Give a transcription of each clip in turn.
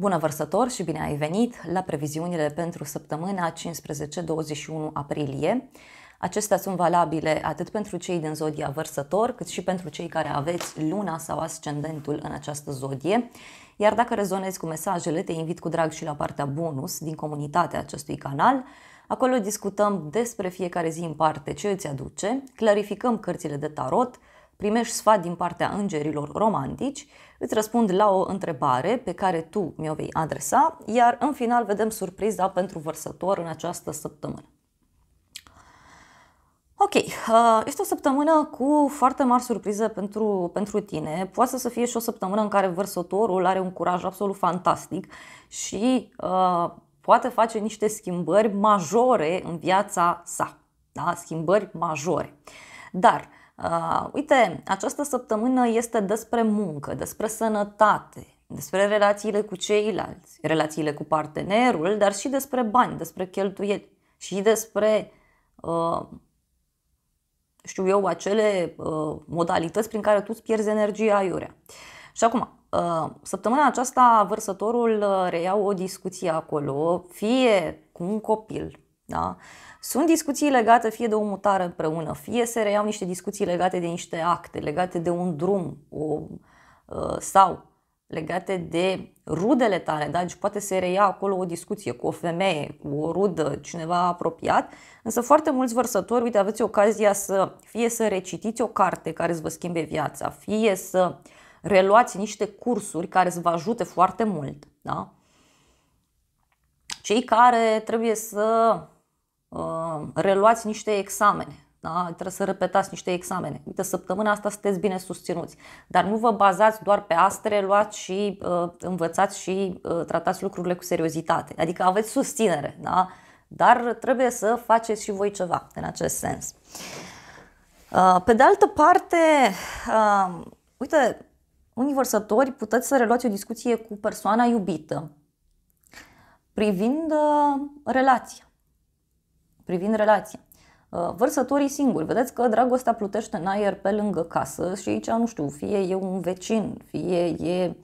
Bună vărsător și bine ai venit la previziunile pentru săptămâna 15-21 aprilie. Acestea sunt valabile atât pentru cei din zodia vărsător, cât și pentru cei care aveți luna sau ascendentul în această zodie. Iar dacă rezonezi cu mesajele, te invit cu drag și la partea bonus din comunitatea acestui canal. Acolo discutăm despre fiecare zi în parte ce îți aduce, clarificăm cărțile de tarot, primești sfat din partea îngerilor romantici, îți răspund la o întrebare pe care tu mi-o vei adresa, iar în final vedem surpriza pentru vărsător în această săptămână. Ok, uh, este o săptămână cu foarte mari surprize pentru, pentru tine. Poate să fie și o săptămână în care vărsătorul are un curaj absolut fantastic și uh, poate face niște schimbări majore în viața sa. Da? Schimbări majore. Dar Uh, uite, această săptămână este despre muncă, despre sănătate, despre relațiile cu ceilalți, relațiile cu partenerul, dar și despre bani, despre cheltuieli și despre, uh, știu eu, acele uh, modalități prin care tu îți pierzi energia aiurea. Și acum, uh, săptămâna aceasta vărsătorul uh, reia o discuție acolo, fie cu un copil, da? Sunt discuții legate fie de o mutare împreună, fie se reiau niște discuții legate de niște acte, legate de un drum o, ă, sau legate de rudele tale, da? deci poate se reia acolo o discuție cu o femeie, cu o rudă, cineva apropiat, însă foarte mulți vărsători, uite, aveți ocazia să fie să recitiți o carte care îți vă schimbe viața, fie să reluați niște cursuri care să vă ajute foarte mult. Da? Cei care trebuie să Uh, reluați niște examene. Da? Trebuie să repetați niște examene. Uite, săptămâna asta sunteți bine susținuți. Dar nu vă bazați doar pe astre, luați și uh, învățați și uh, tratați lucrurile cu seriozitate. Adică aveți susținere, da? dar trebuie să faceți și voi ceva în acest sens. Uh, pe de altă parte, uh, uite, unii vărsători puteți să reluați o discuție cu persoana iubită privind uh, relația privind relația. Uh, vărsătorii singuri. Vedeți că dragostea plutește în aer pe lângă casă și aici, nu știu, fie e un vecin, fie e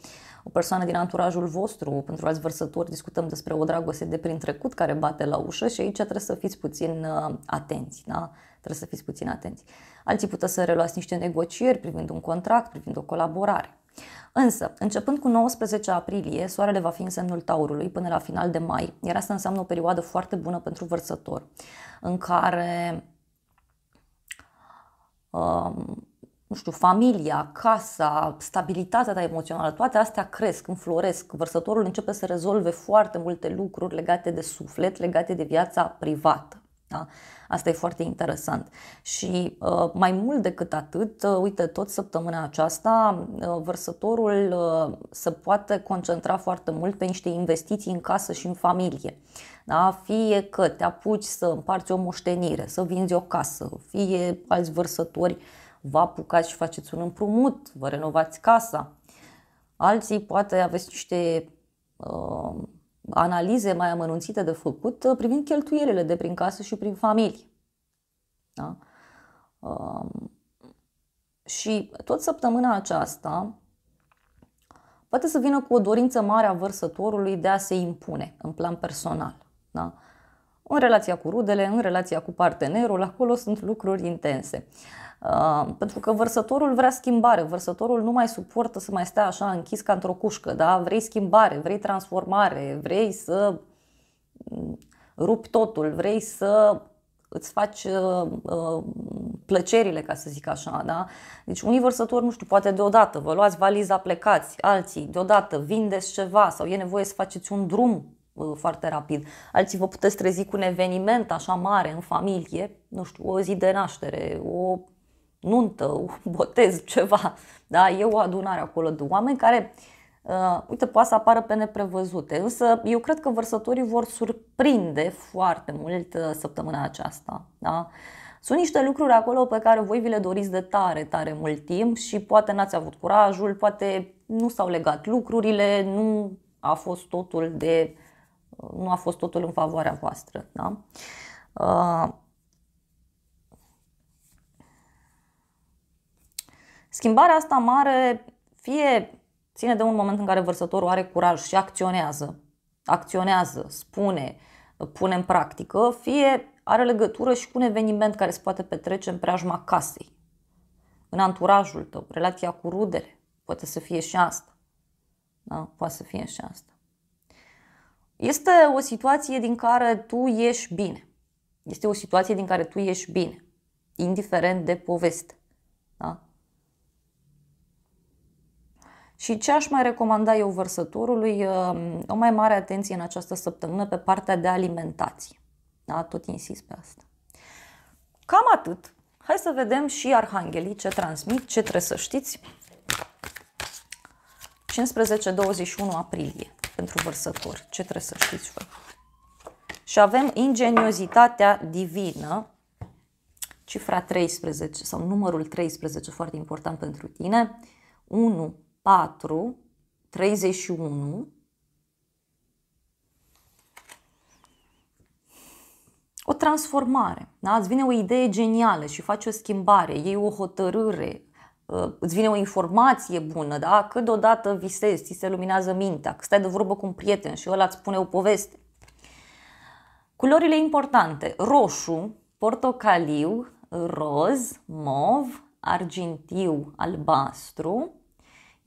o persoană din anturajul vostru, pentru alți vărsători discutăm despre o dragoste de prin trecut care bate la ușă și aici trebuie să fiți puțin uh, atenți, da? Trebuie să fiți puțin atenți. Alții puteți să reluați niște negocieri privind un contract, privind o colaborare. Însă, începând cu 19 aprilie, soarele va fi în semnul taurului până la final de mai, iar asta înseamnă o perioadă foarte bună pentru vărsător, în care um, nu știu, familia, casa, stabilitatea ta emoțională, toate astea cresc, înfloresc. Vărsătorul începe să rezolve foarte multe lucruri legate de suflet, legate de viața privată. Da? Asta e foarte interesant. Și uh, mai mult decât atât, uh, uite, tot săptămâna aceasta, uh, vărsătorul uh, se poate concentra foarte mult pe niște investiții în casă și în familie. Da? Fie că te apuci să împarți o moștenire, să vinzi o casă, fie alți vărsători vă apucați și faceți un împrumut, vă renovați casa. Alții poate aveți niște uh, analize mai amănunțite de făcut uh, privind cheltuielile de prin casă și prin familie. Da? Um, și tot săptămâna aceasta poate să vină cu o dorință mare a vărsătorului de a se impune în plan personal. Da? În relația cu rudele, în relația cu partenerul, acolo sunt lucruri intense. Uh, pentru că vărsătorul vrea schimbare, vărsătorul nu mai suportă să mai stea așa închis ca într-o cușcă, da? Vrei schimbare, vrei transformare, vrei să mm, rupi totul, vrei să îți faci uh, uh, plăcerile, ca să zic așa, da? Deci unii vărsători, nu știu, poate deodată vă luați valiza, plecați, alții deodată vindeți ceva sau e nevoie să faceți un drum uh, foarte rapid. Alții vă puteți trezi cu un eveniment așa mare în familie, nu știu, o zi de naștere, o nuntă, botez, ceva. Da? E o adunare acolo de oameni care, uh, uite, poate să apară pe neprevăzute. Însă eu cred că vărsătorii vor surprinde foarte mult uh, săptămâna aceasta. Da? Sunt niște lucruri acolo pe care voi vi le doriți de tare, tare mult timp și poate n-ați avut curajul, poate nu s-au legat lucrurile, nu a fost totul de uh, nu a fost totul în favoarea voastră. Da? Uh, Schimbarea asta mare fie ține de un moment în care vărsătorul are curaj și acționează, acționează, spune, pune în practică, fie are legătură și cu un eveniment care se poate petrece în preajma casei, în anturajul tău, relația cu rudele. Poate să fie și asta. Da? Poate să fie și asta. Este o situație din care tu ieși bine. Este o situație din care tu ieși bine, indiferent de poveste. Da? Și ce aș mai recomanda eu vărsătorului, uh, o mai mare atenție în această săptămână pe partea de alimentație. Da? Tot insist pe asta. Cam atât. Hai să vedem și arhanghelii ce transmit, ce trebuie să știți. 15-21 aprilie pentru vărsători. Ce trebuie să știți voi? Și avem ingeniozitatea divină, cifra 13 sau numărul 13, foarte important pentru tine, 1, 4, 31. O transformare. Da? Îți vine o idee genială și faci o schimbare, iei o hotărâre, uh, îți vine o informație bună, da? că deodată visezi, ți se luminează mintea, că stai de vorbă cu un prieten și ăla îți spune o poveste. Culorile importante, roșu, portocaliu, roz, mov, argintiu, albastru,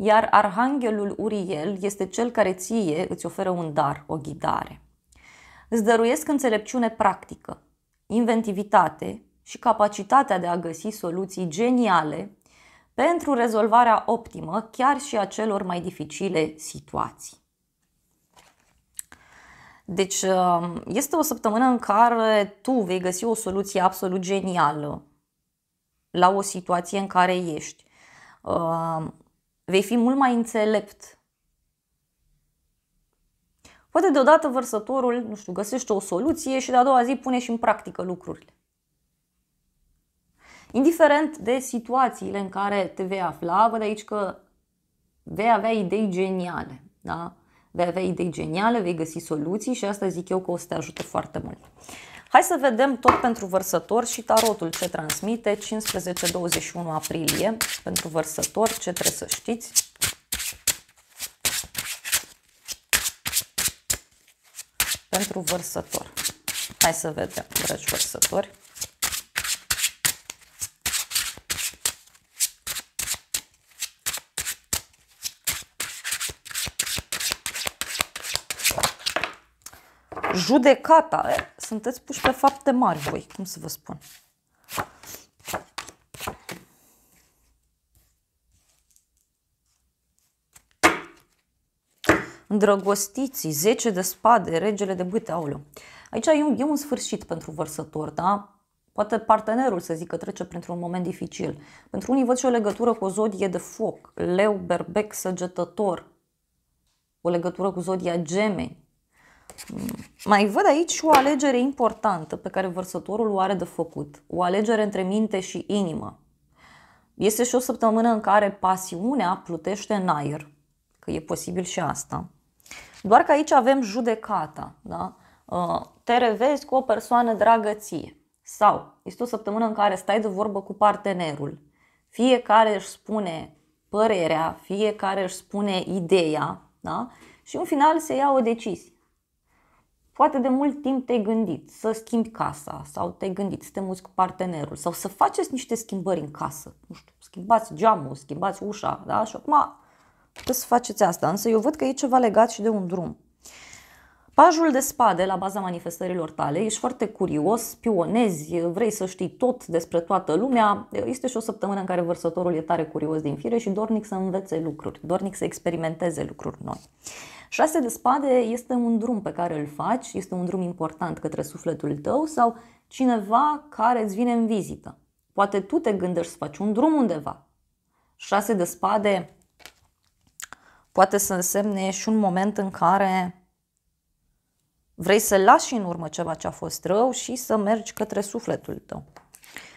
iar arhanghelul Uriel este cel care ție îți oferă un dar, o ghidare. Îți dăruiesc înțelepciune practică, inventivitate și capacitatea de a găsi soluții geniale pentru rezolvarea optimă chiar și a celor mai dificile situații. Deci uh, este o săptămână în care tu vei găsi o soluție absolut genială la o situație în care ești. Uh, vei fi mult mai înțelept. Poate deodată vărsătorul, nu știu, găsește o soluție și de-a doua zi pune și în practică lucrurile. Indiferent de situațiile în care te vei afla, văd aici că vei avea idei geniale. Da? vei avea idei geniale, vei găsi soluții și asta zic eu că o să te ajute foarte mult. Hai să vedem tot pentru vărsător și tarotul ce transmite 15-21 aprilie pentru vărsător, ce trebuie să știți. Pentru vărsător. Hai să vedem, dragi vărsători. judecata. Sunteți puși pe fapte mari voi, cum să vă spun. Îndrăgostiții, 10 de spade, regele de bâte, aoleu. Aici e un, e un sfârșit pentru vărsător, da? Poate partenerul să zic trece printr-un moment dificil. Pentru unii văd și o legătură cu o zodie de foc, leu, berbec, săgetător, o legătură cu zodia gemeni, mai văd aici o alegere importantă pe care vărsătorul o are de făcut. O alegere între minte și inimă. Este și o săptămână în care pasiunea plutește în aer, că e posibil și asta. Doar că aici avem judecata, da? Uh, te revezi cu o persoană dragă ție. Sau este o săptămână în care stai de vorbă cu partenerul. Fiecare își spune părerea, fiecare își spune ideea, da? Și în final se ia o decizie. Poate de mult timp te-ai gândit să schimbi casa sau te-ai gândit să te muți cu partenerul sau să faceți niște schimbări în casă. Nu știu, schimbați geamul, schimbați ușa, da? Și acum puteți să faceți asta, însă eu văd că e ceva legat și de un drum. Pajul de spade la baza manifestărilor tale, ești foarte curios, pionezi, vrei să știi tot despre toată lumea. Este și o săptămână în care vărsătorul e tare curios din fire și dornic să învețe lucruri, dornic să experimenteze lucruri noi. Șase de spade este un drum pe care îl faci, este un drum important către sufletul tău sau cineva care îți vine în vizită. Poate tu te gândești să faci un drum undeva. Șase de spade poate să însemne și un moment în care vrei să lași în urmă ceva ce a fost rău și să mergi către sufletul tău.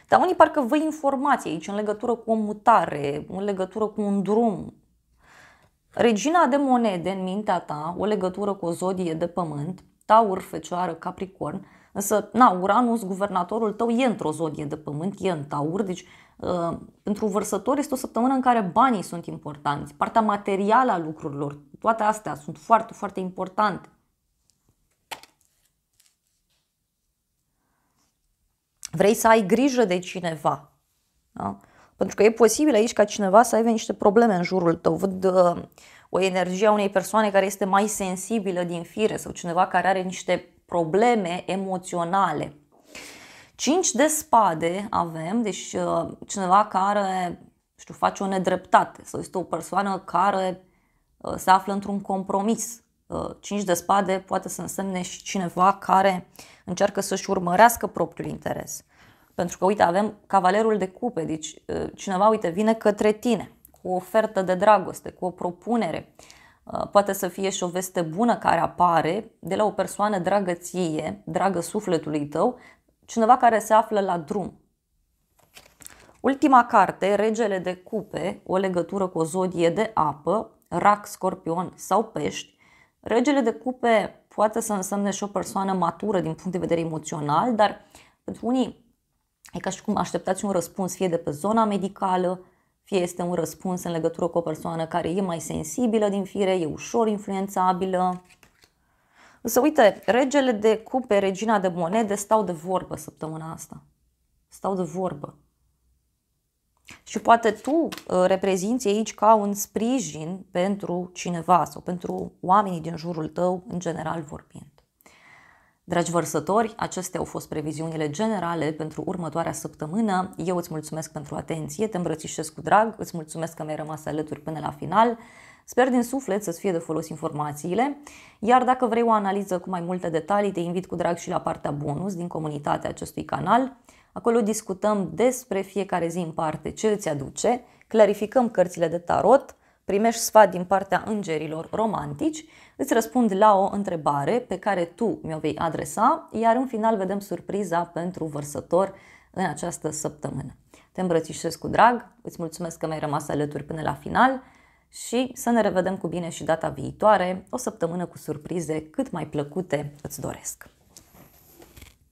Dar unii parcă vă informații aici în legătură cu o mutare, în legătură cu un drum, Regina de monede în mintea ta, o legătură cu o zodie de pământ, taur, fecioară, capricorn, însă, na, Uranus, guvernatorul tău, e într-o zodie de pământ, e în taur, deci uh, pentru vărsători este o săptămână în care banii sunt importanți, partea materială a lucrurilor, toate astea sunt foarte, foarte importante. Vrei să ai grijă de cineva. Da? Pentru că e posibil aici ca cineva să aibă niște probleme în jurul tău. Văd uh, o energie a unei persoane care este mai sensibilă din fire sau cineva care are niște probleme emoționale. 5 de spade avem, deci uh, cineva care știu, face o nedreptate sau este o persoană care uh, se află într-un compromis. 5 uh, de spade poate să însemne și cineva care încearcă să-și urmărească propriul interes. Pentru că, uite, avem cavalerul de cupe, deci ă, cineva, uite, vine către tine cu o ofertă de dragoste, cu o propunere. Ă, poate să fie și o veste bună care apare de la o persoană dragă ție, dragă sufletului tău, cineva care se află la drum. Ultima carte, Regele de cupe, o legătură cu o zodie de apă, rac, scorpion sau pești. Regele de cupe poate să însemne și o persoană matură din punct de vedere emoțional, dar pentru unii E ca și cum așteptați un răspuns fie de pe zona medicală, fie este un răspuns în legătură cu o persoană care e mai sensibilă din fire, e ușor influențabilă. Să uite, regele de cupe, regina de monede stau de vorbă săptămâna asta. Stau de vorbă. Și poate tu uh, reprezinți aici ca un sprijin pentru cineva sau pentru oamenii din jurul tău, în general vorbind. Dragi vărsători, acestea au fost previziunile generale pentru următoarea săptămână. Eu îți mulțumesc pentru atenție, te îmbrățișez cu drag, îți mulțumesc că mi-ai rămas alături până la final. Sper din suflet să-ți fie de folos informațiile, iar dacă vrei o analiză cu mai multe detalii, te invit cu drag și la partea bonus din comunitatea acestui canal. Acolo discutăm despre fiecare zi în parte ce îți aduce, clarificăm cărțile de tarot, primești sfat din partea îngerilor romantici, îți răspund la o întrebare pe care tu mi-o vei adresa, iar în final vedem surpriza pentru vărsător în această săptămână. Te îmbrățișez cu drag, îți mulțumesc că mi-ai rămas alături până la final și să ne revedem cu bine și data viitoare, o săptămână cu surprize cât mai plăcute îți doresc.